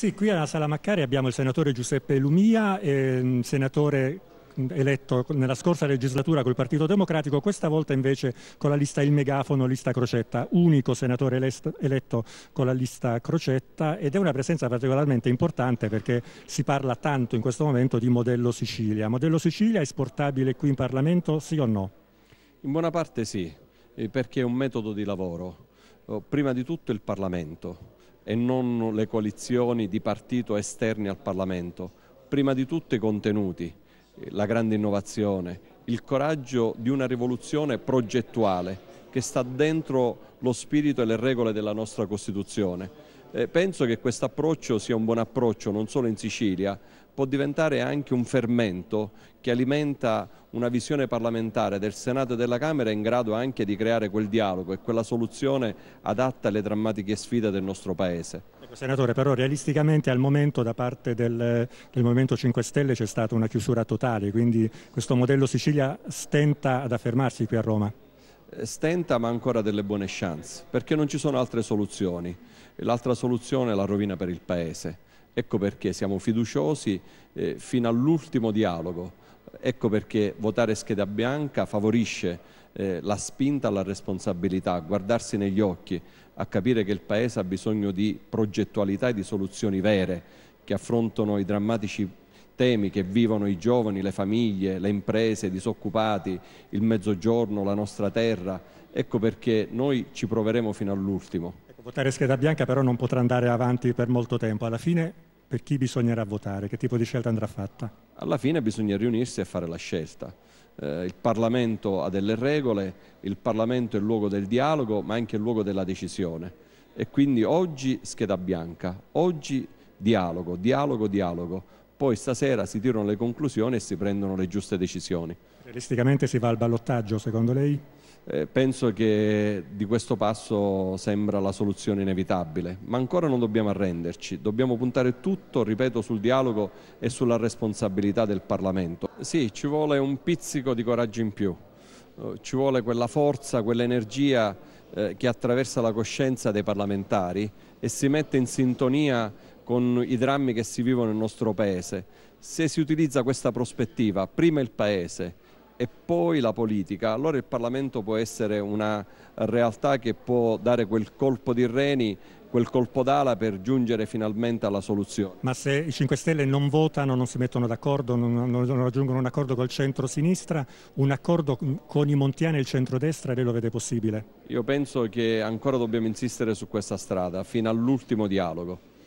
Sì, qui alla Sala Maccari abbiamo il senatore Giuseppe Lumia, ehm, senatore eletto nella scorsa legislatura col Partito Democratico, questa volta invece con la lista Il Megafono, lista Crocetta, unico senatore eletto con la lista Crocetta ed è una presenza particolarmente importante perché si parla tanto in questo momento di modello Sicilia. Modello Sicilia è esportabile qui in Parlamento, sì o no? In buona parte sì, eh, perché è un metodo di lavoro. Oh, prima di tutto il Parlamento e non le coalizioni di partito esterni al Parlamento. Prima di tutto i contenuti, la grande innovazione, il coraggio di una rivoluzione progettuale che sta dentro lo spirito e le regole della nostra Costituzione. Eh, penso che questo approccio sia un buon approccio non solo in Sicilia, può diventare anche un fermento che alimenta una visione parlamentare del Senato e della Camera in grado anche di creare quel dialogo e quella soluzione adatta alle drammatiche sfide del nostro Paese. Ecco, senatore, però realisticamente al momento da parte del, del Movimento 5 Stelle c'è stata una chiusura totale, quindi questo modello Sicilia stenta ad affermarsi qui a Roma? Eh, stenta ma ancora delle buone chance, perché non ci sono altre soluzioni. L'altra soluzione è la rovina per il Paese. Ecco perché siamo fiduciosi eh, fino all'ultimo dialogo Ecco perché votare scheda bianca favorisce eh, la spinta alla responsabilità, a guardarsi negli occhi, a capire che il Paese ha bisogno di progettualità e di soluzioni vere che affrontano i drammatici temi che vivono i giovani, le famiglie, le imprese, i disoccupati, il mezzogiorno, la nostra terra. Ecco perché noi ci proveremo fino all'ultimo. Ecco, votare scheda bianca però non potrà andare avanti per molto tempo. Alla fine per chi bisognerà votare, che tipo di scelta andrà fatta? Alla fine bisogna riunirsi e fare la scelta. Eh, il Parlamento ha delle regole, il Parlamento è il luogo del dialogo ma anche il luogo della decisione e quindi oggi scheda bianca, oggi dialogo, dialogo, dialogo poi stasera si tirano le conclusioni e si prendono le giuste decisioni. Realisticamente si va al ballottaggio secondo lei? Eh, penso che di questo passo sembra la soluzione inevitabile, ma ancora non dobbiamo arrenderci, dobbiamo puntare tutto, ripeto, sul dialogo e sulla responsabilità del Parlamento. Sì, ci vuole un pizzico di coraggio in più, eh, ci vuole quella forza, quell'energia eh, che attraversa la coscienza dei parlamentari e si mette in sintonia con i drammi che si vivono nel nostro paese. Se si utilizza questa prospettiva, prima il paese e poi la politica, allora il Parlamento può essere una realtà che può dare quel colpo di reni quel colpo d'ala per giungere finalmente alla soluzione. Ma se i 5 Stelle non votano, non si mettono d'accordo, non, non, non, raggiungono un accordo col centro-sinistra, un accordo con i Montiani e il centro-destra lei lo vede possibile? Io penso che ancora dobbiamo insistere su questa strada fino all'ultimo dialogo.